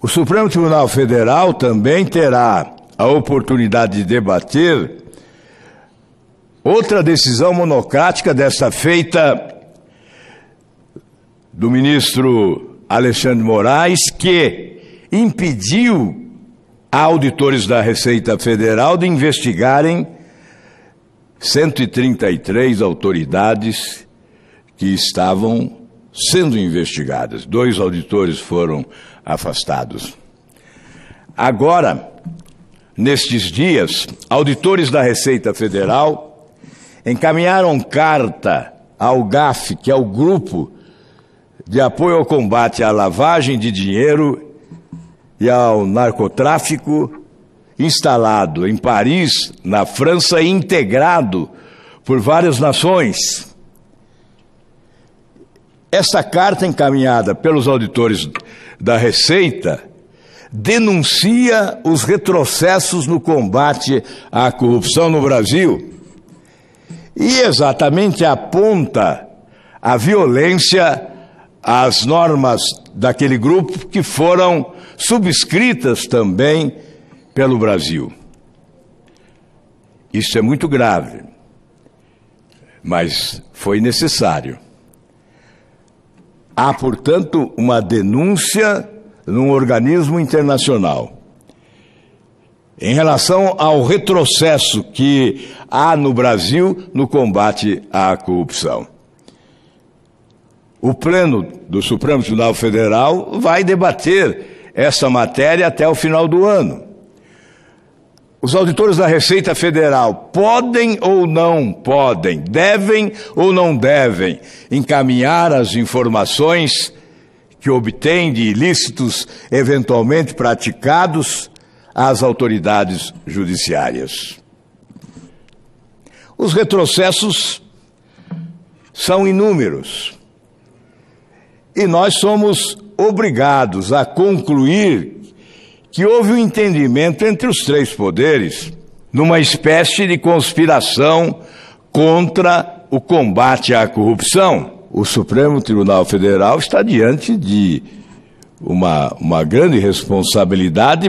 O Supremo Tribunal Federal também terá a oportunidade de debater outra decisão monocrática desta feita do ministro Alexandre Moraes, que impediu a auditores da Receita Federal de investigarem 133 autoridades que estavam sendo investigadas. Dois auditores foram afastados. Agora, nestes dias, auditores da Receita Federal encaminharam carta ao GAF, que é o Grupo de Apoio ao Combate à Lavagem de Dinheiro e ao Narcotráfico, instalado em Paris, na França, e integrado por várias nações. Essa carta encaminhada pelos auditores da Receita denuncia os retrocessos no combate à corrupção no Brasil e exatamente aponta a violência às normas daquele grupo que foram subscritas também pelo Brasil. Isso é muito grave, mas foi necessário. Há, portanto, uma denúncia num organismo internacional. Em relação ao retrocesso que há no Brasil no combate à corrupção. O Pleno do Supremo Tribunal Federal vai debater essa matéria até o final do ano os auditores da Receita Federal podem ou não podem, devem ou não devem encaminhar as informações que obtêm de ilícitos eventualmente praticados às autoridades judiciárias. Os retrocessos são inúmeros e nós somos obrigados a concluir que houve um entendimento entre os três poderes numa espécie de conspiração contra o combate à corrupção. O Supremo Tribunal Federal está diante de uma, uma grande responsabilidade